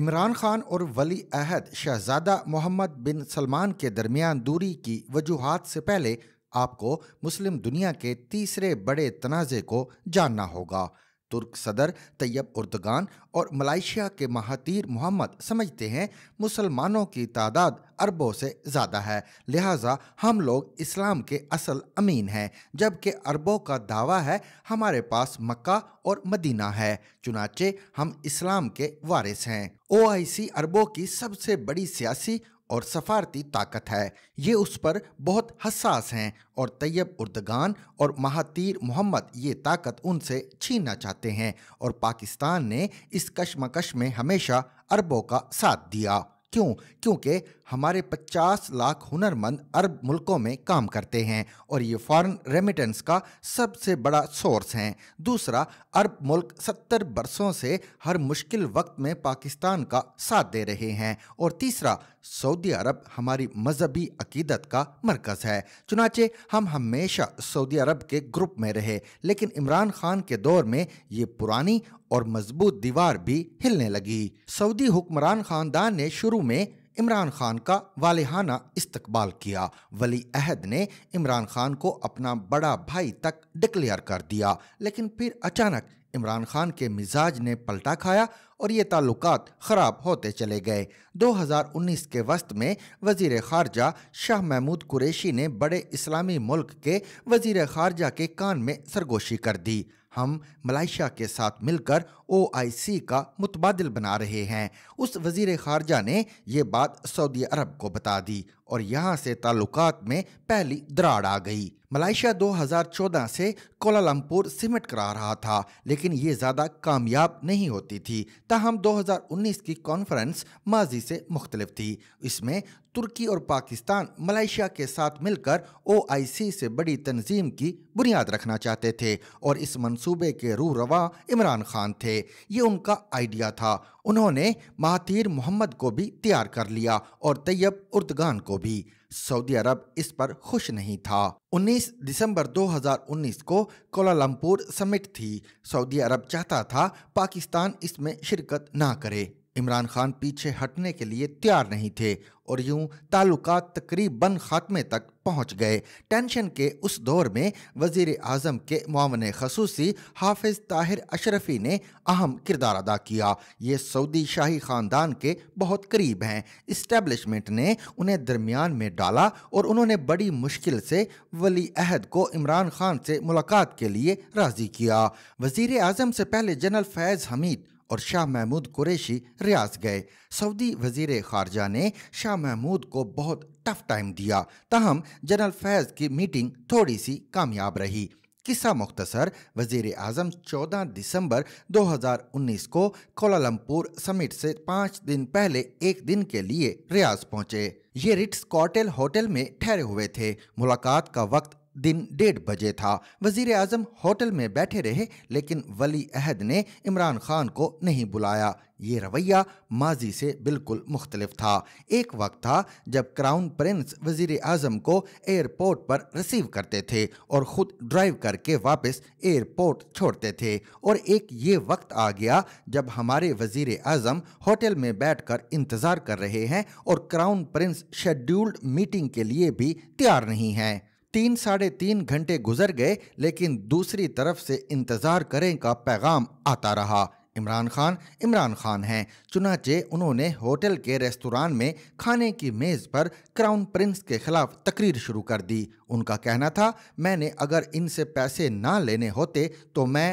इमरान खान और वली अहद शहजादा मोहम्मद बिन सलमान के दरमियान दूरी की वजूहत से पहले आपको मुस्लिम दुनिया के तीसरे बड़े तनाज़े को जानना होगा तुर्क सदर तैयब उर्दगान और मलाइशिया के महातीर मोहम्मद समझते हैं मुसलमानों की तादाद अरबों से ज़्यादा है लिहाजा हम लोग इस्लाम के असल अमीन हैं जबकि अरबों का दावा है हमारे पास मक्का और मदीना है चुनाचे हम इस्लाम के वारिस हैं ओ आई सी अरबों की सबसे बड़ी सियासी और सफारती ताकत है ये उस पर बहुत हसास हैं और तैयब उर्दगान और महातीर मोहम्मद ये ताकत उनसे छीनना चाहते हैं और पाकिस्तान ने इस कश्मकश में हमेशा अरबों का साथ दिया क्यों क्योंकि हमारे 50 लाख हुनरमंद अरब मुल्कों में काम करते हैं और ये फॉरेन रेमिटेंस का सबसे बड़ा सोर्स हैं दूसरा अरब मुल्क 70 बरसों से हर मुश्किल वक्त में पाकिस्तान का साथ दे रहे हैं और तीसरा सऊदी अरब हमारी मजहबी अकीदत का मरकज़ है चुनाचे हम हमेशा सऊदी अरब के ग्रुप में रहे लेकिन इमरान खान के दौर में ये पुरानी और मजबूत दीवार भी हिलने लगी सऊदी हुक्मरान खानदान ने शुरू में इमरान खान का वालहाना इस्तकबाल किया वली अहद ने इमरान खान को अपना बड़ा भाई तक डिक्लेयर कर दिया लेकिन फिर अचानक इमरान खान के मिजाज ने पलटा खाया और ये ताल्लुक ख़राब होते चले गए 2019 के वस्त में वजीर खारजा शाह महमूद कुरैशी ने बड़े इस्लामी मुल्क के वजीर खारजा के कान में सरगोशी कर दी हम मलाइशिया के साथ मिलकर ओआईसी का मुतबादल बना रहे हैं उस वजीर खारजा ने यह बात सऊदी अरब को बता दी और यहाँ से ताल्लुकात में पहली दराड़ आ गई मलाइशिया 2014 से कोलालमपुर सिमट करा रहा था लेकिन ये ज़्यादा कामयाब नहीं होती थी ताहम 2019 की कॉन्फ्रेंस माजी से मुख्तलिफ थी इसमें तुर्की और पाकिस्तान मलाइशिया के साथ मिलकर ओ आई सी से बड़ी तंजीम की बुनियाद रखना चाहते थे और इस मनसूबे के रू रवा इमरान खान थे ये उनका आइडिया था उन्होंने महातीर मोहम्मद को भी तैयार कर लिया और तैयब उर्दगान को भी सऊदी अरब इस पर खुश नहीं था 19 दिसंबर 2019 को कोलालमपुर समिट थी सऊदी अरब चाहता था पाकिस्तान इसमें शिरकत ना करे इमरान खान पीछे हटने के लिए तैयार नहीं थे और यूं ताल्लुकात तकरीबन खात्मे तक पहुंच गए टेंशन के उस दौर में वजीर अजम के मामन खसूसी हाफिज ताहिर अशरफी ने अहम किरदार अदा किया ये सऊदी शाही ख़ानदान के बहुत करीब हैं इस्टेबलिशमेंट ने उन्हें दरमियान में डाला और उन्होंने बड़ी मुश्किल से वली अहद को इमरान खान से मुलाकात के लिए राज़ी किया वजीर अजम से पहले जनरल फैज़ हमीद और शाह महमूद कुरैशी रियाज गए सऊदी वजीर खारजा ने शाह महमूद को बहुत टफ टाइम दिया तहम जनरल फैज़ की मीटिंग थोड़ी सी कामयाब रही किस्सा मुख्तसर वजीर अजम 14 दिसंबर 2019 को कोलालमपुर समिट से पाँच दिन पहले एक दिन के लिए रियाज पहुंचे ये रिट्स कॉटेल होटल में ठहरे हुए थे मुलाकात का वक्त दिन डेढ़ बजे था वजीर अजम होटल में बैठे रहे लेकिन वली अहद ने इमरान खान को नहीं बुलाया ये रवैया माजी से बिल्कुल मुख्तलिफ था एक वक्त था जब क्राउन प्रिंस वजीर अजम को एयरपोर्ट पर रिसीव करते थे और ख़ुद ड्राइव करके वापस एयरपोर्ट छोड़ते थे और एक ये वक्त आ गया जब हमारे वजीर अजम होटल में बैठ कर इंतज़ार कर रहे हैं और क्राउन प्रिंस शेड्यूल्ड मीटिंग के लिए भी तैयार नहीं हैं तीन साढ़े तीन घंटे गुजर गए लेकिन दूसरी तरफ से इंतज़ार करें का पैगाम आता रहा इमरान खान इमरान खान हैं चुनाचे उन्होंने होटल के रेस्तोरान में खाने की मेज़ पर क्राउन प्रिंस के खिलाफ तकरीर शुरू कर दी उनका कहना था मैंने अगर इनसे पैसे ना लेने होते तो मैं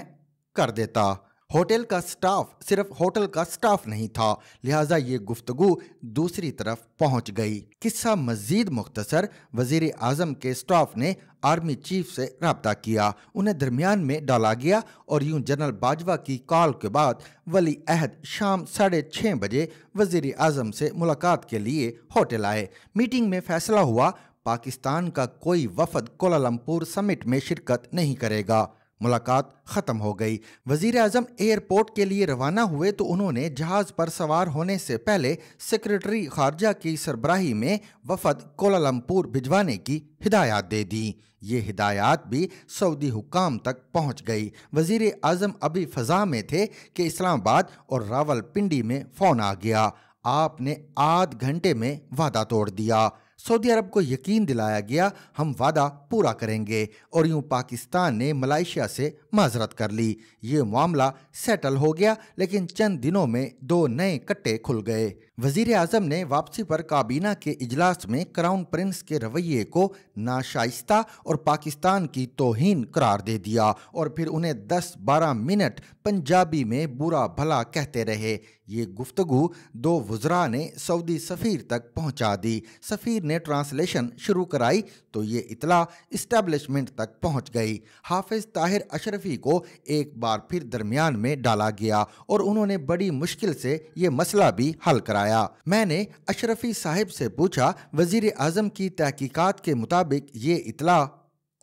कर देता होटल का स्टाफ सिर्फ होटल का स्टाफ नहीं था लिहाजा ये गुफ्तगु दूसरी तरफ पहुंच गई किस्सा मजीद मुख्तसर वजीर आजम के स्टाफ ने आर्मी चीफ से रबता किया उन्हें दरमियान में डाला गया और यूं जनरल बाजवा की कॉल के बाद वली अहद शाम साढ़े छः बजे वजीर आजम से मुलाकात के लिए होटल आए मीटिंग में फैसला हुआ पाकिस्तान का कोई वफद कोलालमपुर समिट में शिरकत नहीं करेगा मुलाकात ख़त्म हो गई वजीर अजम एयरपोर्ट के लिए रवाना हुए तो उन्होंने जहाज़ पर सवार होने से पहले सेक्रेटरी खारजा की सरबराही में वफद कोलालमपुर भिजवाने की हिदायत दे दी ये हिदायत भी सऊदी हुकाम तक पहुंच गई वजीर अजम अभी फ़जा में थे कि इस्लामाबाद और रावलपिंडी में फ़ोन आ गया आपने आध घंटे में वादा तोड़ दिया सऊदी अरब को यकीन दिलाया गया हम वादा पूरा करेंगे और यूं पाकिस्तान ने मलाइशिया से माजरत कर ली ये मामला सेटल हो गया लेकिन चंद दिनों में दो नए कट्टे खुल गए वजीर अजम ने वापसी पर काबीना के इजलास में क्राउन प्रिंस के रवैये को नाशाइस्ता और पाकिस्तान की तोहन करार दे दिया और फिर उन्हें 10-12 मिनट पंजाबी में बुरा भला कहते रहे ये गुफ्तगु दो वज्रा ने सऊदी सफ़ीर तक पहुंचा दी सफ़ीर ने ट्रांसलेशन शुरू कराई तो ये इतला इस्टेबलिशमेंट तक पहुंच गई हाफिज ताहिर अशरफी को एक बार फिर दरमियान में डाला गया और उन्होंने बड़ी मुश्किल से ये मसला भी हल कराया बताया मैंने अशरफी साहिब से पूछा वजीर आजम की तहकीकात के मुताबिक ये इतला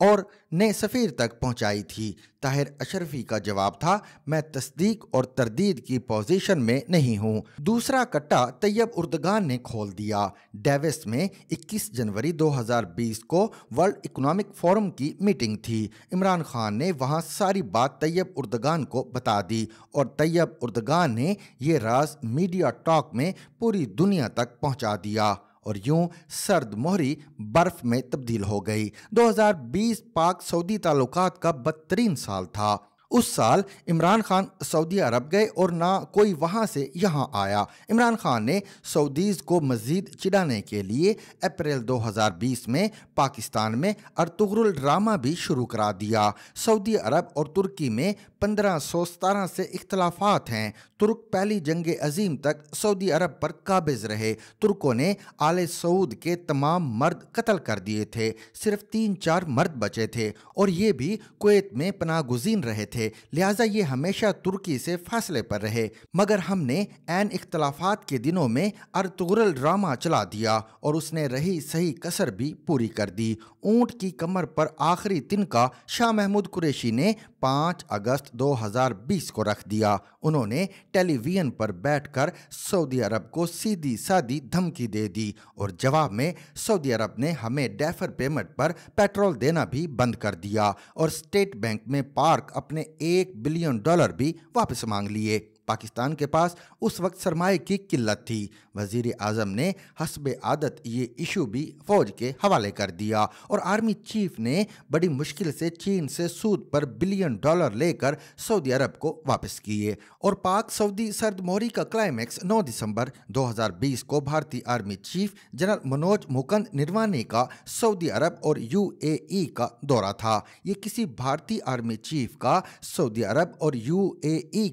और ने सफ़ीर तक पहुंचाई थी ताहिर अशरफी का जवाब था मैं तस्दीक और तरदीद की पोजीशन में नहीं हूं दूसरा कट्टा तैयब उर्दगान ने खोल दिया डेविस में 21 जनवरी 2020 को वर्ल्ड इकोनॉमिक फोरम की मीटिंग थी इमरान खान ने वहां सारी बात तैयब उर्दगान को बता दी और तैयब उर्दगान ने ये राज मीडिया टॉक में पूरी दुनिया तक पहुँचा दिया और यूं सर्द मोहरी बर्फ में तब्दील हो गई 2020 पाक सऊदी ताल्लुकात का बदतरीन साल था उस साल इमरान खान सऊदी अरब गए और ना कोई वहाँ से यहाँ आया इमरान खान ने सऊदीज़ को मज़ीद चिढ़ाने के लिए अप्रैल 2020 में पाकिस्तान में अरतुगरुल ड्रामा भी शुरू करा दिया सऊदी अरब और तुर्की में पंद्रह सौ सतारह से इख्तलाफात हैं तुर्क पहली जंग अजीम तक सऊदी अरब पर काबिज रहे तुर्कों ने आल सऊद के तमाम मर्द कत्ल कर दिए थे सिर्फ तीन चार मर्द बचे थे और ये भी कुत में पनागुजीन रहे थे थे लिहाजा ये हमेशा तुर्की से फासले पर रहे मगर हमने एन इख्तलाफात के दिनों में अरतुगरल ड्रामा चला दिया और उसने रही सही कसर भी पूरी कर दी ऊंट की कमर पर आखिरी तिनका शाह महमूद कुरैशी ने 5 अगस्त 2020 को रख दिया उन्होंने टेलीविजन पर बैठकर सऊदी अरब को सीधी सादी धमकी दे दी और जवाब में सऊदी अरब ने हमें डेफर पेमेंट पर पेट्रोल देना भी बंद कर दिया और स्टेट बैंक में पार्क अपने एक बिलियन डॉलर भी वापस मांग लिए पाकिस्तान के पास उस वक्त सरमाए की किल्लत थी वजीर आजम ने हसब आदत ये इशू भी फौज के हवाले कर दिया और आर्मी चीफ ने बड़ी मुश्किल से चीन से सूद पर बिलियन डॉलर लेकर सऊदी अरब को वापस किए और पाक सऊदी सर्द मोहरी का क्लाइमैक्स 9 दिसंबर 2020 को भारतीय army chief general Manoj Mukund Naravane का सऊदी अरब और यू का दौरा था ये किसी भारतीय आर्मी चीफ का सऊदी अरब और यू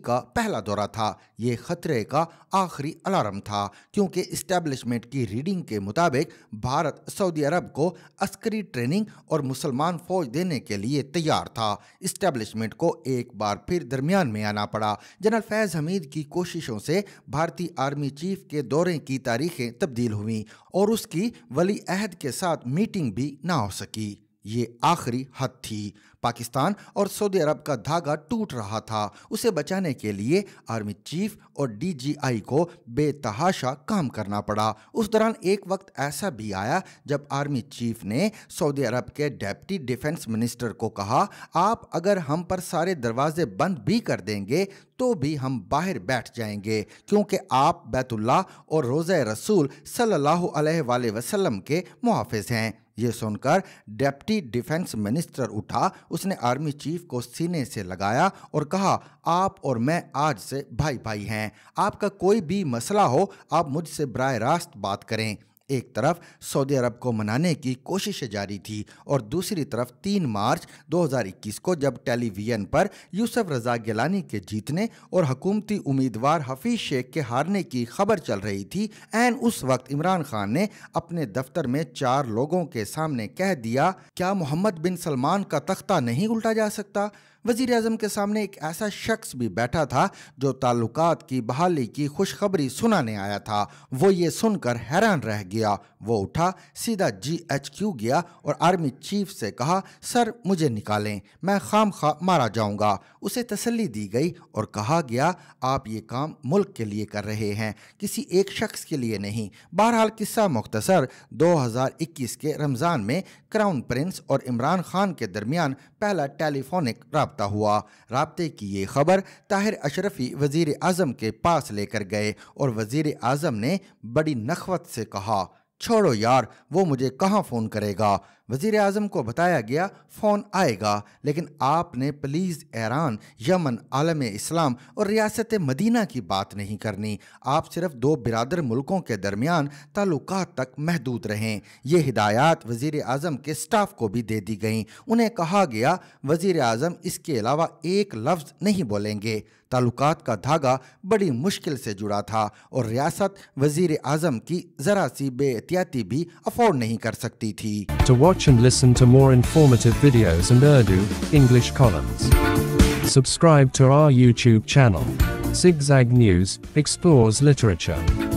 का पहला दौरा रहा था ये खतरे का आखिरी अलार्म था क्योंकि इस्टेब्लिशमेंट की रीडिंग के मुताबिक भारत सऊदी अरब को अस्करी ट्रेनिंग और मुसलमान फौज देने के लिए तैयार था इस्टेब्लिशमेंट को एक बार फिर दरमियान में आना पड़ा जनरल फैज़ हमीद की कोशिशों से भारतीय आर्मी चीफ के दौरे की तारीखें तब्दील हुई और उसकी वली अहद के साथ मीटिंग भी ना हो सकी ये आखिरी हद थी पाकिस्तान और सऊदी अरब का धागा टूट रहा था उसे बचाने के लिए आर्मी चीफ और डीजीआई को बेतहाशा काम करना पड़ा उस दौरान एक वक्त ऐसा भी आया जब आर्मी चीफ ने सऊदी अरब के डेप्टी डिफेंस मिनिस्टर को कहा आप अगर हम पर सारे दरवाजे बंद भी कर देंगे तो भी हम बाहर बैठ जाएंगे क्योंकि आप बैतुल्ला और रोज़ रसूल सल्लल्लाहु अलैहि वसल्लम के मुहाफ़ हैं ये सुनकर डेप्टी डिफेंस मिनिस्टर उठा उसने आर्मी चीफ को सीने से लगाया और कहा आप और मैं आज से भाई भाई हैं आपका कोई भी मसला हो आप मुझसे बर रास्त बात करें एक तरफ सऊदी अरब को मनाने की कोशिशें जारी थी और दूसरी तरफ 3 मार्च 2021 को जब टेलीविजन पर यूसुफ रजा गिलानी के जीतने और हुकूमती उम्मीदवार हफीज शेख के हारने की खबर चल रही थी एन उस वक्त इमरान खान ने अपने दफ्तर में चार लोगों के सामने कह दिया क्या मोहम्मद बिन सलमान का तख्ता नहीं उल्टा जा सकता वजीर अजम के सामने एक ऐसा शख्स भी बैठा था जो ताल्लुकात की बहाली की खुशखबरी सुनाने आया था वो ये सुनकर हैरान रह गया वो उठा सीधा जी एच क्यू गया और आर्मी चीफ से कहा सर मुझे निकालें मैं खाम खा मारा जाऊंगा उसे तसली दी गई और कहा गया आप ये काम मुल्क के लिए कर रहे हैं किसी एक शख्स के लिए नहीं बहरहाल किस्सा मुख्तसर 2021 के रमज़ान में क्राउन प्रिंस और इमरान खान के दरमियान पहला टेलीफोनिक रब रबता हुआ रबते की ये खबर ताहिर अशरफी वज़ी अजम के पास लेकर गए और वज़ी अजम ने बड़ी नखवत से कहा छोड़ो यार वो मुझे कहाँ फ़ोन करेगा वजीर अजम को बताया गया फ़ोन आएगा लेकिन आपने प्लीज़ ईरान यमन आलम इस्लाम और रियासत मदीना की बात नहीं करनी आप सिर्फ दो बिरादर मुल्कों के दरमियान ताल्लुक तक महदूद रहें यह हिदायत वज़ी अजम के स्टाफ को भी दे दी गई उन्हें कहा गया वज़ी अजम इसके अलावा एक लफ्ज़ नहीं बोलेंगे ताल्लुक का धागा बड़ी मुश्किल से जुड़ा था और रियासत वजीर अजम की ज़रा सी बेहतियाती भी अफोर्ड नहीं कर सकती थी watch and listen to more informative videos and Urdu, English columns. Subscribe to our YouTube channel. Zigzag News explores literature.